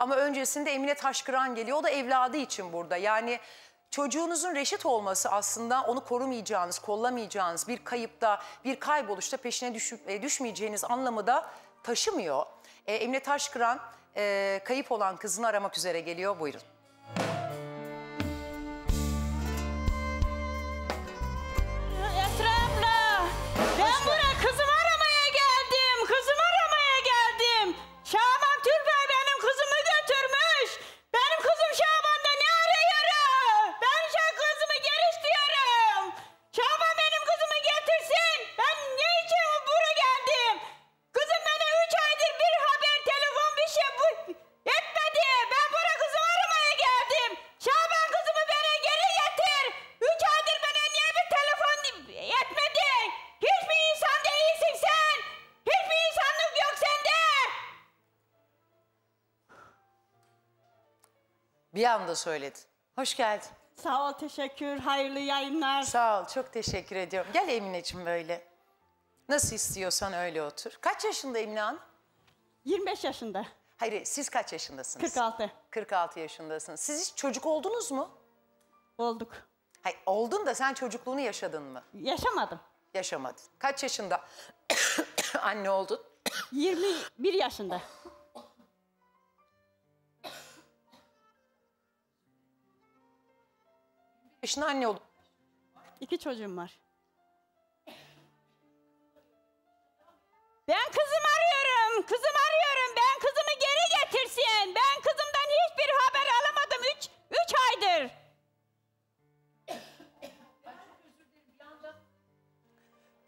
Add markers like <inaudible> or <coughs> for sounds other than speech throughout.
Ama öncesinde Emine Taşkıran geliyor. O da evladı için burada. Yani çocuğunuzun reşit olması aslında onu korumayacağınız, kollamayacağınız bir kayıpta, bir kayboluşta peşine düşüp, e, düşmeyeceğiniz anlamı da taşımıyor. E, Emine Taşkıran e, kayıp olan kızını aramak üzere geliyor. Buyurun. Bir anda söyledi. Hoş geldin. Sağ ol, teşekkür. Hayırlı yayınlar. Sağ ol, çok teşekkür ediyorum. Gel Emineciğim böyle. Nasıl istiyorsan öyle otur. Kaç yaşında Emine Hanım? 25 yaşında. Hayır, siz kaç yaşındasınız? 46. 46 yaşındasınız. Siz hiç çocuk oldunuz mu? Olduk. Hayır, oldun da sen çocukluğunu yaşadın mı? Yaşamadım. Yaşamadın. Kaç yaşında <coughs> anne oldun? 21 yaşında. yaşında anne oldun. İki çocuğum var. Ben kızım arıyorum. Kızım arıyorum. Ben kızımı geri getirsin. Ben kızımdan hiçbir haber alamadım. Üç, üç aydır.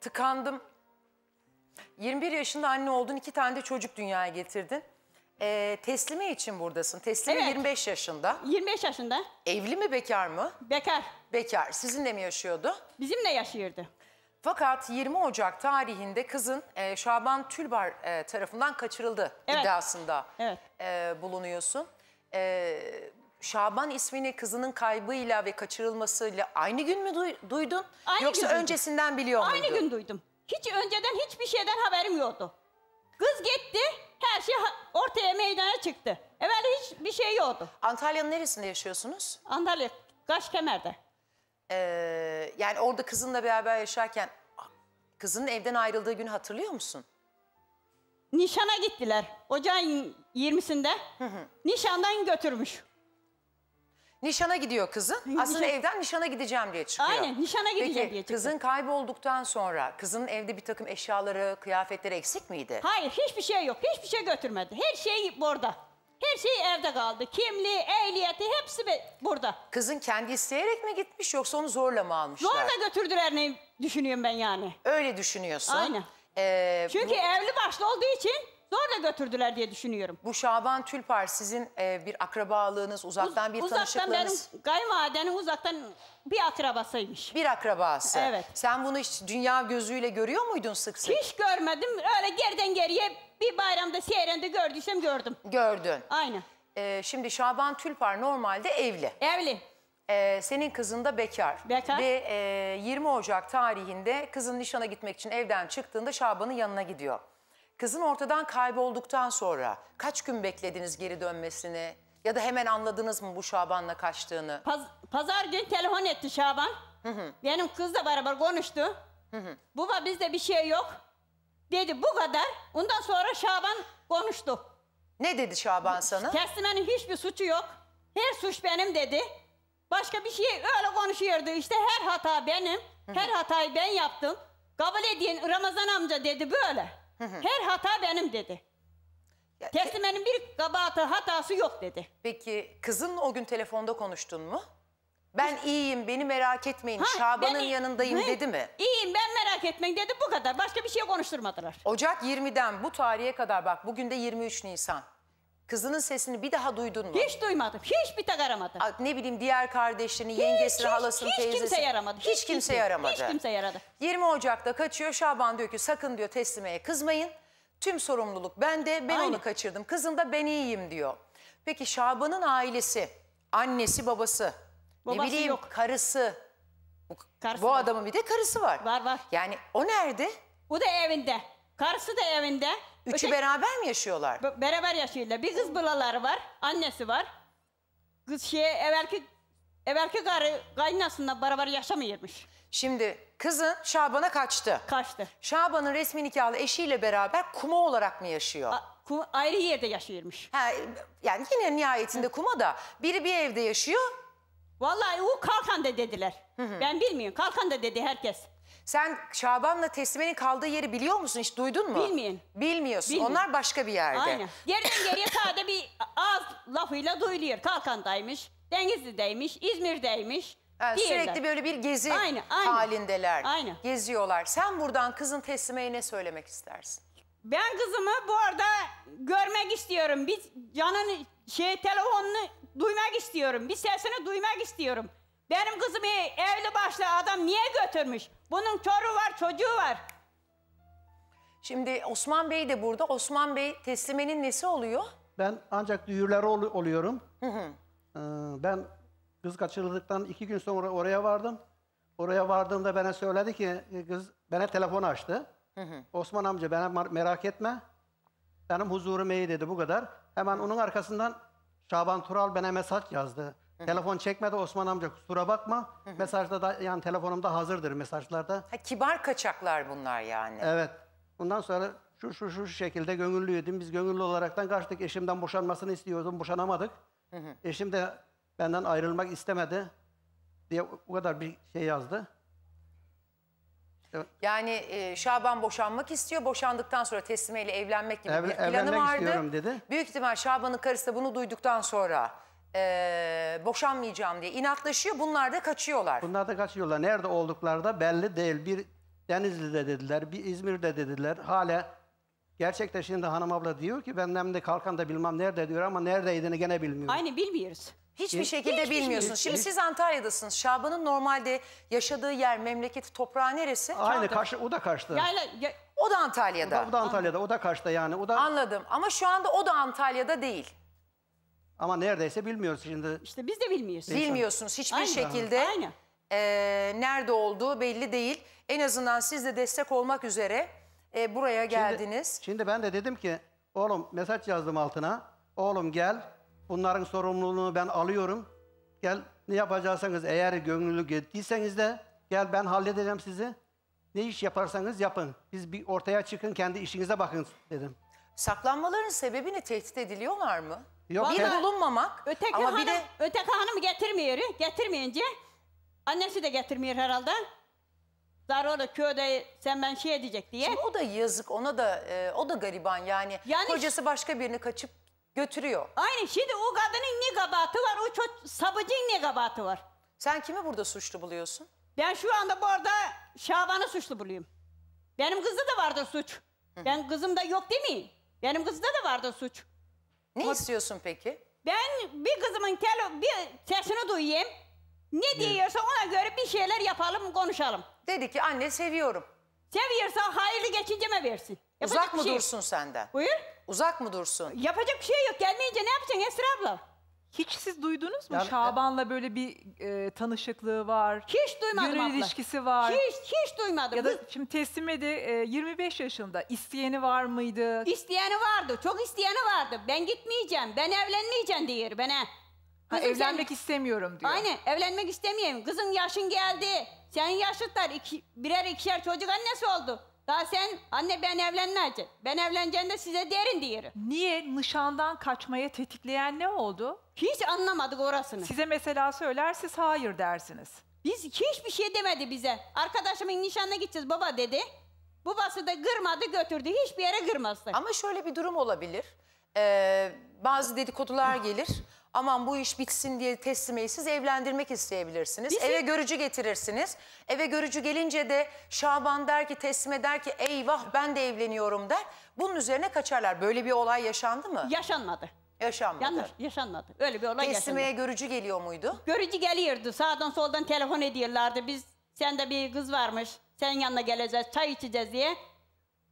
Tıkandım. 21 yaşında anne oldun. iki tane de çocuk dünyaya getirdin e, teslimi için buradasın. Teslimi Evet. 25 yaşında. 25 yaşında. Evli mi bekar mı? Bekar. Bekar. Sizinle mi yaşıyordu? Bizimle yaşıyordu. Fakat 20 Ocak tarihinde kızın e, Şaban Tülbar e, tarafından kaçırıldı Evet. iddiasında Evet. e, bulunuyorsun. E, Şaban ismini kızının kaybıyla ve kaçırılmasıyla aynı gün mü duydun? Aynı Yoksa gün öncesinden biliyor muydun? Aynı gün duydum. Hiç önceden hiçbir şeyden haberim yoktu. Kız gitti. Her şey ortaya meydana çıktı. Evvel bir şey yoktu. Antalya'nın neresinde yaşıyorsunuz? Antalya, Kaşkemer'de. Ee, yani orada kızınla beraber yaşarken kızının evden ayrıldığı günü hatırlıyor musun? Nişana gittiler. Ocağın 20'sinde. Nişandan götürmüş. Nişana gidiyor kızın. Aslında evden nişana gideceğim diye çıkıyor. Aynen nişana gideceğim Peki, diye çıkıyor. kızın kaybolduktan sonra kızın evde bir takım eşyaları, kıyafetleri eksik miydi? Hayır hiçbir şey yok. Hiçbir şey götürmedi. Her şey burada. Her şey evde kaldı. Kimliği, ehliyeti hepsi burada. Kızın kendi isteyerek mi gitmiş yoksa onu zorla mı almışlar? Zorla götürdüler ne düşünüyorum ben yani. Öyle düşünüyorsun. Aynen. Ee, Çünkü bu... evli başlı olduğu için Zorla götürdüler diye düşünüyorum. Bu Şaban Tülpar sizin e, bir akrabalığınız, uzaktan Uz, bir uzaktan tanışıklığınız. Uzaktan benim kayınvalidenin uzaktan bir akrabasıymış. Bir akrabası. Evet. Sen bunu hiç dünya gözüyle görüyor muydun sık sık? Hiç görmedim. Öyle geriden geriye bir bayramda seyrende gördüysem gördüm. Gördün. Aynen. Ee, şimdi Şaban Tülpar normalde evli. Evli. Ee, senin kızın da bekar. Bekar. Ve e, 20 Ocak tarihinde kızın nişana gitmek için evden çıktığında Şaban'ın yanına gidiyor. Kızın ortadan kaybolduktan sonra kaç gün beklediniz geri dönmesini? Ya da hemen anladınız mı bu Şaban'la kaçtığını? Paz Pazar gün telefon etti Şaban. Hı hı. Benim kızla beraber konuştu. Hı hı. Baba bizde bir şey yok. Dedi bu kadar. Ondan sonra Şaban konuştu. Ne dedi Şaban sana? Kestimenin hiçbir suçu yok. Her suç benim dedi. Başka bir şey öyle konuşuyordu. İşte her hata benim. Her hatayı ben yaptım. Kabul edin Ramazan amca dedi böyle. Her hata benim dedi. Ya, e- Teslimenin bir kabahati hatası yok dedi. Peki kızın o gün telefonda konuştun mu? Ben iyiyim, beni merak etmeyin, Ha, Şaban'ın ben yanındayım Hı, dedi mi? İyiyim ben merak etmeyin dedi bu kadar. Başka bir şey konuşturmadılar. Ocak 20'den bu tarihe kadar bak bugün de 23 Nisan. Kızının sesini bir daha duydun mu? Hiç duymadım. Hiçbir tek aramadı. ne bileyim diğer kardeşlerini, yengesini, hiç, halasını, teyzesini. Hiç kimse yaramadı. Hiç, hiç kimse yaramadı. Hiç kimse yaradı. 20 Ocak'ta kaçıyor. Şaban diyor ki sakın diyor teslimeye kızmayın. Tüm sorumluluk bende. Ben Aynı. onu kaçırdım. Kızın da ben iyiyim diyor. Peki Şaban'ın ailesi, annesi, babası, babası ne bileyim yok. karısı. Karısı bu adamın bir de karısı var. Var var. Yani o nerede? O da evinde. Karısı da evinde. Üçü Öteki- beraber mi yaşıyorlar? B- beraber yaşıyorlar. Bir kız balaları var, annesi var. Kız şey evvelki evvelki karı kaynasınla beraber yaşamıyormuş. Şimdi kızın Şaban'a kaçtı. Kaçtı. Şaban'ın resmi nikahlı eşiyle beraber kuma olarak mı yaşıyor? A- ku- ayrı yerde yaşıyormuş. Ha, yani yine nihayetinde kuma da biri bir evde yaşıyor. Vallahi o kalkan da dediler. Ben bilmiyorum. Kalkan da dedi herkes. Sen Şaban'la Teslime'nin kaldığı yeri biliyor musun? Hiç duydun mu? Bilmeyin. Bilmiyorsun. Bilmiyorum. Onlar başka bir yerde. Aynen. Geriden geriye sade bir ağız lafıyla duyuluyor. Kalkan'daymış, Denizli'deymiş, İzmir'deymiş. Yani sürekli böyle bir gezi aynen, aynen. halindeler. Aynen. Geziyorlar. Sen buradan kızın Teslime'ye ne söylemek istersin? Ben kızımı bu arada görmek istiyorum. Bir canın şey telefonunu duymak istiyorum. Bir sesini duymak istiyorum. Benim kızımı evli başlı adam niye götürmüş? Bunun çoru var, çocuğu var. Şimdi Osman Bey de burada. Osman Bey teslimenin nesi oluyor? Ben ancak düğürleri ol oluyorum. Hı hı. Ee, ben kız kaçırıldıktan iki gün sonra oraya vardım. Oraya vardığımda bana söyledi ki e, kız bana telefon açtı. Hı hı. Osman amca bana merak etme. Benim huzurum iyi dedi bu kadar. Hemen onun arkasından Şaban Tural bana mesaj yazdı. Telefon çekmedi Osman amca kusura bakma. Mesajda da yani telefonumda hazırdır mesajlarda. Ha, kibar kaçaklar bunlar yani. Evet. Bundan sonra şu şu şu şekilde gönüllüydüm. Biz gönüllü olaraktan kaçtık. Eşimden boşanmasını istiyordum. Boşanamadık. Hı hı. Eşim de benden ayrılmak istemedi diye bu kadar bir şey yazdı. Evet. Yani e, Şaban boşanmak istiyor. Boşandıktan sonra teslimiyle evlenmek gibi Ev, bir planı evlenmek vardı. istiyorum dedi. Büyük ihtimal Şaban'ın karısı da bunu duyduktan sonra e, boşanmayacağım diye inatlaşıyor. Bunlar da kaçıyorlar. Bunlar da kaçıyorlar. Nerede oldukları da belli değil. Bir Denizli'de dediler, bir İzmir'de dediler. Hala gerçekten şimdi hanım abla diyor ki ben nemde kalkan da bilmem nerede diyor ama neredeydiğini gene bilmiyorum. Aynı bilmiyoruz. Hiçbir Hiç- şekilde hiçbir şey bilmiyorsunuz. Şimdi siz Antalya'dasınız. Şaban'ın normalde yaşadığı yer, memleketi, toprağı neresi? Aynı karşı o da kaçtı. Yani, ya, O da O da, Antalya'da. o da Antalya'da, o da kaçtı yani. O da Anladım. Ama şu anda o da Antalya'da değil. Ama neredeyse bilmiyoruz şimdi. İşte biz de bilmiyoruz. Bilmiyorsunuz hiçbir Aynen. şekilde. Aynı. E, nerede olduğu belli değil. En azından siz de destek olmak üzere e, buraya geldiniz. Şimdi, şimdi ben de dedim ki oğlum mesaj yazdım altına. Oğlum gel bunların sorumluluğunu ben alıyorum. Gel ne yapacaksanız eğer gönüllü gittiyseniz de gel ben halledeceğim sizi. Ne iş yaparsanız yapın. Biz bir ortaya çıkın kendi işinize bakın dedim. Saklanmaların sebebini Tehdit ediliyorlar mı? Yok, bir bulunmamak. Öteki ama hanım, bir de... öteki hanım getirmiyor. Getirmeyince annesi de getirmiyor herhalde. Zararlı köyde sen ben şey edecek diye. Şimdi o da yazık ona da e, o da gariban yani. yani Kocası başka birini kaçıp götürüyor. Aynen şimdi o kadının ne kabahati var o çok sabıcın ne kabahati var. Sen kimi burada suçlu buluyorsun? Ben şu anda bu arada Şaban'ı suçlu buluyorum. Benim kızda da vardı suç. Hı. Ben da yok değil mi? Benim kızda da vardı suç. Ne istiyorsun peki? Ben bir kızımın tel, bir sesini duyayım. Ne diyorsa ona göre bir şeyler yapalım, konuşalım. Dedi ki anne seviyorum. Seviyorsan hayırlı geçinceme versin. Yapacak Uzak mı şey dursun senden? Buyur. Uzak mı dursun? Yapacak bir şey yok. Gelmeyince ne yapacaksın Esra abla? Hiç siz duydunuz mu? Yani, e, Şaban'la böyle bir e, tanışıklığı var. Hiç duymadım Gönül abla. ilişkisi var. Hiç, hiç duymadım. Ya da şimdi teslim de e, 25 yaşında. İsteyeni var mıydı? İsteyeni vardı. Çok isteyeni vardı. Ben gitmeyeceğim. Ben evlenmeyeceğim diyor bana. Ha, evlenmek sen... istemiyorum diyor. Aynen evlenmek istemiyorum. Kızın yaşın geldi. Senin yaşlıklar iki, birer ikişer çocuk annesi oldu. Daha sen anne ben evlenmeyeceğim. Ben evleneceğimde size derin diyelim. Niye nişandan kaçmaya tetikleyen ne oldu? Hiç anlamadık orasını. Size mesela söyler siz hayır dersiniz. Biz hiçbir şey demedi bize. Arkadaşımın nişanına gideceğiz baba dedi. Babası da kırmadı götürdü. Hiçbir yere kırmazdı. Ama şöyle bir durum olabilir. Ee, bazı dedikodular gelir aman bu iş bitsin diye teslimeyi siz evlendirmek isteyebilirsiniz. Bizim... Eve görücü getirirsiniz. Eve görücü gelince de Şaban der ki teslime der ki eyvah ben de evleniyorum der. Bunun üzerine kaçarlar. Böyle bir olay yaşandı mı? Yaşanmadı. Yaşanmadı. Yanlış yaşanmadı. Öyle bir olay Teslimeye yaşanmadı. görücü geliyor muydu? Görücü geliyordu. Sağdan soldan telefon ediyorlardı. Biz sende bir kız varmış. Senin yanına geleceğiz, çay içeceğiz diye.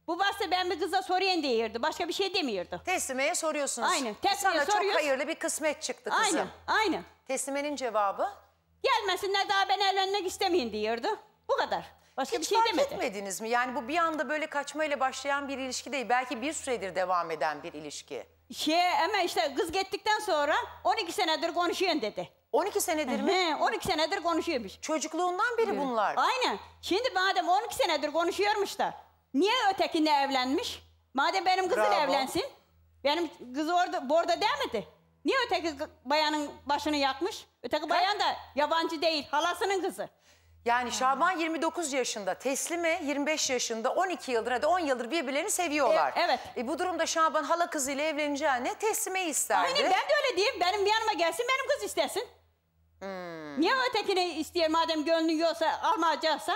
Bu bahse ben bir kıza sorayım diyordu. Başka bir şey demiyordu. Teslime'ye soruyorsunuz. Aynen. Teslime'ye Sana soruyoruz. çok hayırlı bir kısmet çıktı kızım. Aynen. Aynen. Teslime'nin cevabı? Gelmesinler daha ben evlenmek istemeyin diyordu. Bu kadar. Başka Hiç bir şey fark demedi. etmediniz mi? Yani bu bir anda böyle kaçmayla başlayan bir ilişki değil. Belki bir süredir devam eden bir ilişki. Şey ama işte kız gittikten sonra 12 senedir konuşuyorsun dedi. 12 senedir mi? He, 12 senedir konuşuyormuş. Çocukluğundan beri bunlar. Aynen. Şimdi madem 12 senedir konuşuyormuş da Niye ötekine evlenmiş? Madem benim kızım Bravo. evlensin. Benim kızı orada borda demedi. Niye öteki bayanın başını yakmış? Öteki bayan da yabancı değil, halasının kızı. Yani Şaban 29 yaşında, Teslime 25 yaşında, 12 yıldır hadi 10 yıldır birbirlerini seviyorlar. E, evet. E, bu durumda Şaban hala kızıyla evleneceğine Teslime isterdi. Aynen ben de öyle diyeyim. Benim yanıma gelsin, benim kız istesin. Hmm. Niye ötekini isteyen madem gönlün yoksa, almayacaksa?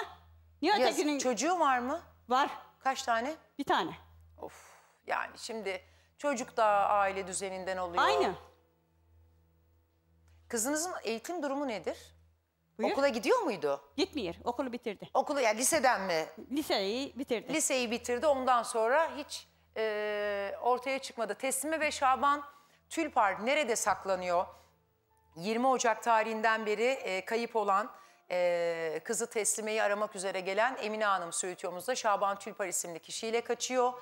Niye ya, ötekinin... Çocuğu var mı? Var. Kaç tane? Bir tane. Of yani şimdi çocuk da aile düzeninden oluyor. Aynı. Kızınızın eğitim durumu nedir? Buyur. Okula gidiyor muydu? Gitmiyor. Okulu bitirdi. Okulu yani liseden mi? Liseyi bitirdi. Liseyi bitirdi. Ondan sonra hiç e, ortaya çıkmadı. Teslime ve Şaban Tülpar nerede saklanıyor? 20 Ocak tarihinden beri e, kayıp olan e, kızı Teslime'yi aramak üzere gelen Emine Hanım Söğütyomuz'da Şaban Tülpar isimli kişiyle kaçıyor.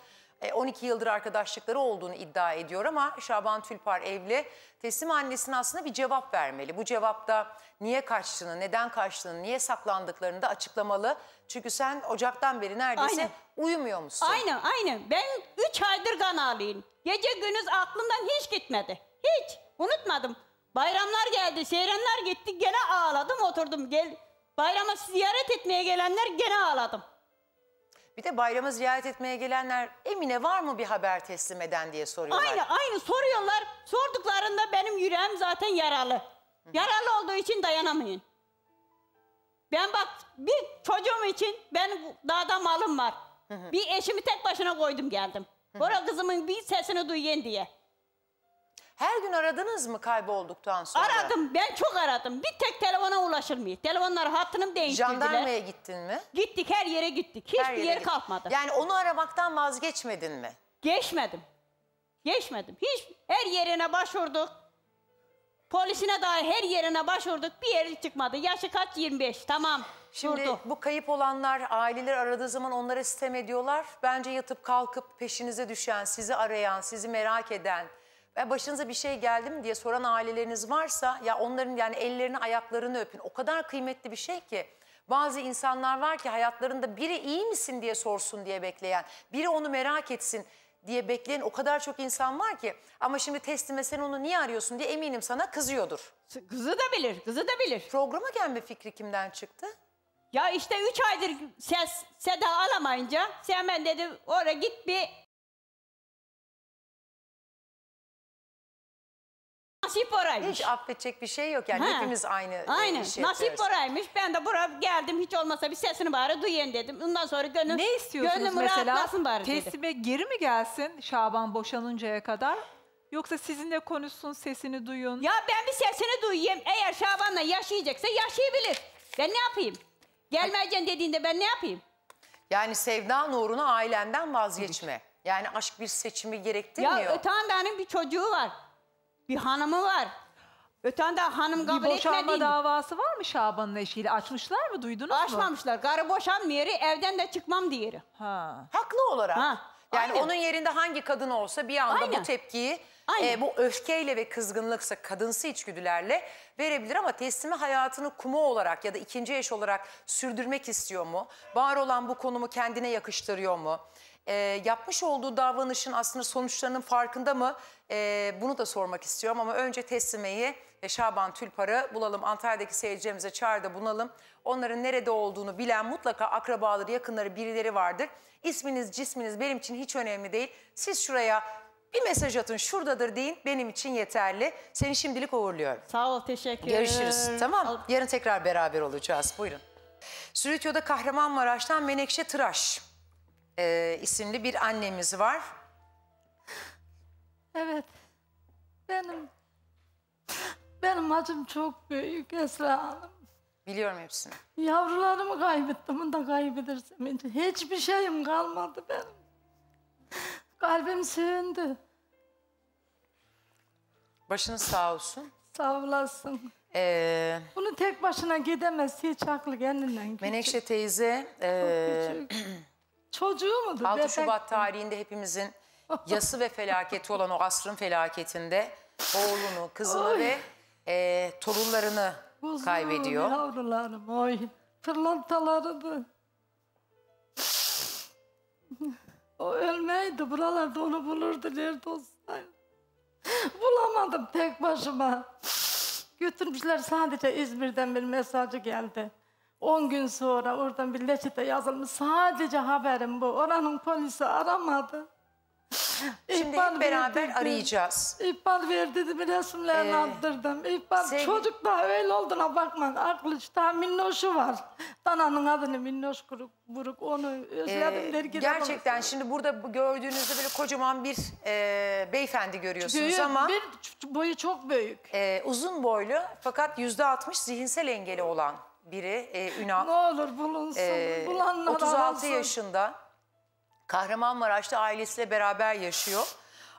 12 e, yıldır arkadaşlıkları olduğunu iddia ediyor ama Şaban Tülpar evli. Teslim annesine aslında bir cevap vermeli. Bu cevapta niye kaçtığını, neden kaçtığını, niye saklandıklarını da açıklamalı. Çünkü sen Ocak'tan beri neredeyse aynen. uyumuyor musun? Aynen, aynen. Ben 3 aydır kan ağlayayım. Gece gündüz aklımdan hiç gitmedi. Hiç. Unutmadım. Bayramlar geldi, seyranlar gitti gene ağladım oturdum. Gel, bayrama ziyaret etmeye gelenler gene ağladım. Bir de bayrama ziyaret etmeye gelenler Emine var mı bir haber teslim eden diye soruyorlar. Aynı aynı soruyorlar. Sorduklarında benim yüreğim zaten yaralı. Yaralı olduğu için dayanamayın. Ben bak bir çocuğum için ben dağda malım var. bir eşimi tek başına koydum geldim. Bora kızımın bir sesini duyayım diye. Her gün aradınız mı kaybolduktan sonra? Aradım. Ben çok aradım. Bir tek telefona ulaşılmıyor. Telefonlar hattını değiştirdiler. Jandarmaya gittin mi? Gittik. Her yere gittik. Hiçbir her yere yer gittin. kalkmadı. Yani onu aramaktan vazgeçmedin mi? Geçmedim. Geçmedim. Hiç her yerine başvurduk. Polisine dair her yerine başvurduk. Bir yeri çıkmadı. Yaşı kaç? 25. Tamam. Şimdi Durdu. bu kayıp olanlar aileler aradığı zaman onlara sistem ediyorlar. Bence yatıp kalkıp peşinize düşen, sizi arayan, sizi merak eden ve başınıza bir şey geldi mi diye soran aileleriniz varsa ya onların yani ellerini ayaklarını öpün. O kadar kıymetli bir şey ki. Bazı insanlar var ki hayatlarında biri iyi misin diye sorsun diye bekleyen, biri onu merak etsin diye bekleyen o kadar çok insan var ki. Ama şimdi testime sen onu niye arıyorsun diye eminim sana kızıyordur. Kızı da bilir, kızı da bilir. Programa gelme fikri kimden çıktı? Ya işte üç aydır ses, Seda alamayınca sen ben dedim oraya git bir nasip oraymış. Hiç affedecek bir şey yok yani ha. hepimiz aynı e, Aynı işi şey nasip yapıyoruz. Ben de buraya geldim hiç olmasa bir sesini bari duyayım dedim. Ondan sonra gönlüm, Ne istiyorsunuz gönlüm mesela? bari dedim. Teslime geri mi gelsin Şaban boşanıncaya kadar? Yoksa sizinle konuşsun, sesini duyun. Ya ben bir sesini duyayım. Eğer Şaban'la yaşayacaksa yaşayabilir. Ben ne yapayım? Gelmeyeceksin dediğinde ben ne yapayım? Yani Sevda uğruna ailenden vazgeçme. Yani aşk bir seçimi gerektirmiyor. Ya öte benim bir çocuğu var. Bir hanımı var. Öten de hanım kabul Bir boşanma etmedi. davası var mı Şaban'ın eşiyle? Açmışlar mı? Duydunuz mu? Açmamışlar. Karı boşanmıyor, evden de çıkmam diğeri. Ha. Haklı olarak. Ha. Yani aynen. onun yerinde hangi kadın olsa bir anda Aynen. bu tepkiyi e, bu öfkeyle ve kızgınlıksa kadınsı içgüdülerle verebilir ama teslimi hayatını kumu olarak ya da ikinci eş olarak sürdürmek istiyor mu? Var olan bu konumu kendine yakıştırıyor mu? e, yapmış olduğu davranışın aslında sonuçlarının farkında mı? E, bunu da sormak istiyorum ama önce Teslime'yi ve Şaban Tülpar'ı bulalım. Antalya'daki seyircilerimize çağrıda bulunalım. Onların nerede olduğunu bilen mutlaka akrabaları, yakınları, birileri vardır. İsminiz, cisminiz benim için hiç önemli değil. Siz şuraya bir mesaj atın şuradadır deyin benim için yeterli. Seni şimdilik uğurluyorum. Sağ ol teşekkür. Görüşürüz tamam yarın tekrar beraber olacağız buyurun. Sürütyo'da Kahramanmaraş'tan Menekşe Tıraş e, isimli bir annemiz var. Evet. Benim benim acım çok büyük Esra Hanım. Biliyorum hepsini. Yavrularımı kaybettim. Bunu da kaybedersem. Hiçbir şeyim kalmadı benim. Kalbim sığındı. Başınız sağ olsun. Sağ olasın. Ee, Bunu tek başına gidemez. Hiç aklı kendinden küçük. Menekşe teyze... E, çok küçük. <clears throat> Çocuğu mudur? 6 Şubat tarihinde hepimizin <laughs> yası ve felaketi olan o asrın felaketinde oğlunu, kızını ve e, torunlarını Kuzum, kaybediyor. Yavrularım oy. Pırlantalarını. o ölmeydi buralarda onu bulurdu nerede olsaydı. Bulamadım tek başıma. Götürmüşler sadece İzmir'den bir mesajı geldi. 10 gün sonra oradan bir leçete yazılmış. Sadece haberim bu. Oranın polisi aramadı. Şimdi hep beraber verdirdim. arayacağız. İhbar ver dedim, resimlerini ee, aldırdım. İhbar sevgi... çocuk da öyle olduğuna bakma. Aklı daha minnoşu var. Dananın adını minnoş kurup buruk onu özledim ee, dergide. Gerçekten olursun. şimdi burada gördüğünüzde böyle kocaman bir e, beyefendi görüyorsunuz büyük, ama. Bir, boyu çok büyük. E, uzun boylu fakat yüzde altmış zihinsel engeli olan biri e, Ünal. Ne olur bulunsun. E, Bulanlar 36 alansın. yaşında Kahramanmaraş'ta ailesiyle beraber yaşıyor.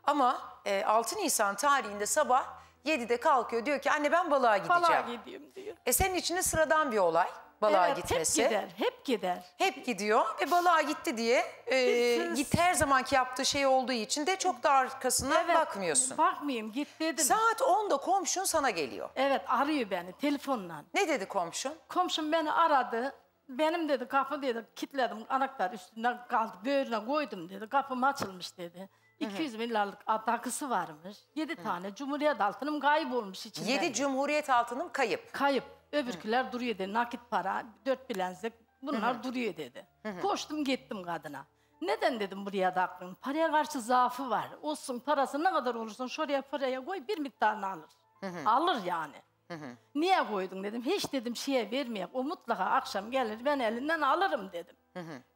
Ama e, 6 Nisan tarihinde sabah 7'de kalkıyor diyor ki anne ben balığa gideceğim. Balığa gideyim diyor. E senin için de sıradan bir olay balığa evet, gitmesi. Hep gider, hep gider. Hep gidiyor ve balığa gitti diye e, git her zamanki yaptığı şey olduğu için de çok da arkasına evet, bakmıyorsun. Bakmayayım git dedim. Saat 10'da komşun sana geliyor. Evet arıyor beni telefonla. Ne dedi komşun? Komşum beni aradı. Benim dedi kapı dedi kilitledim anahtar üstüne kaldı böğrüne koydum dedi kapım açılmış dedi. 200 milyarlık takısı varmış. 7 tane Cumhuriyet altınım kaybolmuş içinde. 7 Cumhuriyet altınım kayıp. Kayıp. Öbürküler duruyor dedi. Nakit para, dört bilenzek bunlar duruyor dedi. Koştum gittim kadına. Neden dedim buraya da aklım? Paraya karşı zaafı var. Olsun parası ne kadar olursun şuraya paraya koy bir miktarını alır. alır yani. Niye koydun dedim. Hiç dedim şeye vermeyek. O mutlaka akşam gelir ben elinden alırım dedim.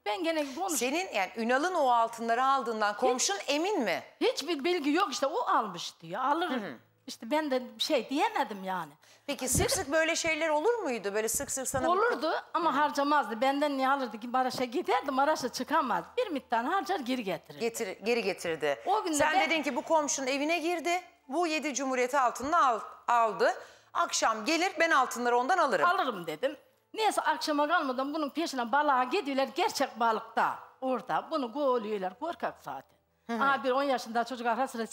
ben gene konuş. Senin yani Ünal'ın o altınları aldığından komşun emin mi? Hiçbir bilgi yok işte o almış diyor. Alırım. İşte ben de şey diyemedim yani. Peki sık sık böyle şeyler olur muydu? Böyle sık sık sana... Olurdu ama harcamazdı. Benden niye alırdı ki Maraş'a giderdi Maraş'a çıkamaz. Bir miktar harcar geri getirir. Getir, geri getirdi. O gün Sen ben... dedin ki bu komşun evine girdi. Bu yedi cumhuriyeti altında al, aldı. Akşam gelir ben altınları ondan alırım. Alırım dedim. Neyse akşama kalmadan bunun peşine balığa gidiyorlar. Gerçek balıkta orada. Bunu golüyorlar Korkak zaten. Hı -hı. 10 yaşında çocuk ara sıra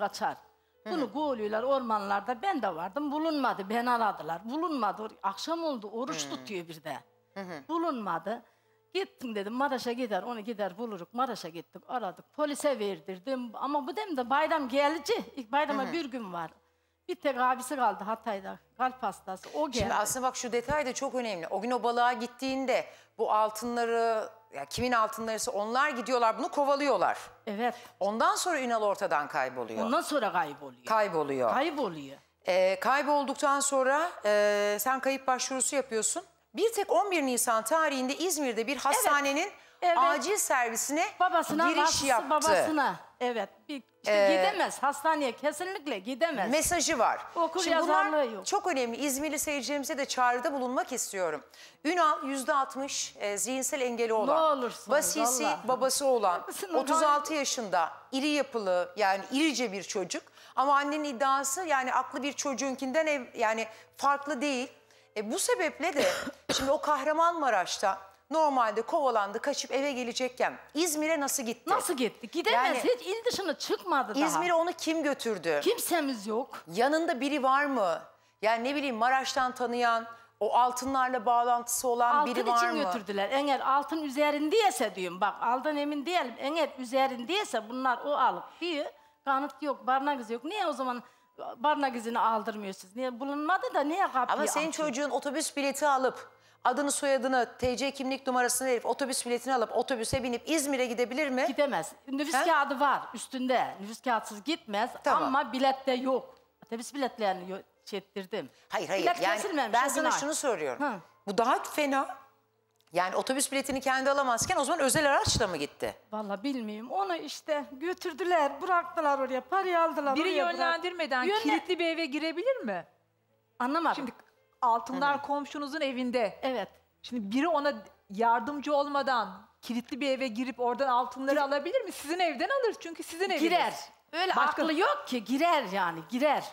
kaçar. Bunu koğuluyorlar ormanlarda. Ben de vardım. Bulunmadı. Ben aradılar. Bulunmadı. Akşam oldu. Oruç tutuyor bir de. Bulunmadı. Gittim dedim Maraş'a gider onu gider buluruk. Maraş'a gittik aradık polise verdirdim. Ama bu dem de bayram gelici. İlk bayrama bir gün var. Bir tek abisi kaldı Hatay'da kalp hastası o geldi. Şimdi aslında bak şu detay da çok önemli. O gün o balığa gittiğinde bu altınları ya kimin altındaysa onlar gidiyorlar bunu kovalıyorlar. Evet. Ondan sonra Ünal ortadan kayboluyor. Ondan sonra kayboluyor. Kayboluyor. Kayboluyor. Ee, kaybolduktan sonra e, sen kayıp başvurusu yapıyorsun. Bir tek 11 Nisan tarihinde İzmir'de bir hastanenin evet. Evet. acil servisine babasına, giriş yaptı. Babasına evet bir, işte ee, gidemez hastaneye kesinlikle gidemez. Mesajı var. Okul Şimdi bunlar yok. çok önemli İzmirli seyircilerimize de çağrıda bulunmak istiyorum. Ünal yüzde altmış e, zihinsel engeli olan, ne olursun, vasisi vallahi. babası olan, 36 <laughs> yaşında iri yapılı yani irice bir çocuk. Ama annenin iddiası yani aklı bir çocuğunkinden ev, yani farklı değil. E, bu sebeple de <coughs> şimdi o Kahramanmaraş'ta normalde kovalandı, kaçıp eve gelecekken İzmir'e nasıl gitti? Nasıl gitti? Gidemez. Yani, hiç il dışına çıkmadı daha. İzmir'e onu kim götürdü? Kimsemiz yok. Yanında biri var mı? Yani ne bileyim Maraş'tan tanıyan, o altınlarla bağlantısı olan altın biri var mı? Altın için götürdüler. Eğer altın üzerindeyse diyorum bak aldan emin diyelim. Eğer üzerindeyse bunlar o alıp diyor. Kanıt yok, barnak yok. Niye o zaman barnak izini aldırmıyorsunuz? Niye bulunmadı da niye kapıyı Ama senin açın? çocuğun otobüs bileti alıp adını soyadını, TC kimlik numarasını verip otobüs biletini alıp otobüse binip İzmir'e gidebilir mi? Gidemez. Nüfus He? kağıdı var üstünde. Nüfus kağıtsız gitmez tamam. ama bilette yok. Otobüs biletlerini çektirdim. Hayır hayır. Bilet yani ben sana şunu soruyorum. Hı. Bu daha fena. Yani otobüs biletini kendi alamazken o zaman özel araçla mı gitti? Vallahi bilmiyorum. Onu işte götürdüler, bıraktılar oraya, parayı aldılar. Biri oraya yönlendirmeden bırak... kilitli bir eve girebilir mi? Anlamadım. Şimdi altınlar evet. komşunuzun evinde. Evet. Şimdi biri ona yardımcı olmadan kilitli bir eve girip oradan altınları Gir alabilir mi? Sizin evden alır çünkü sizin eviniz. Girer. Öyle Başka... aklı yok ki girer yani girer.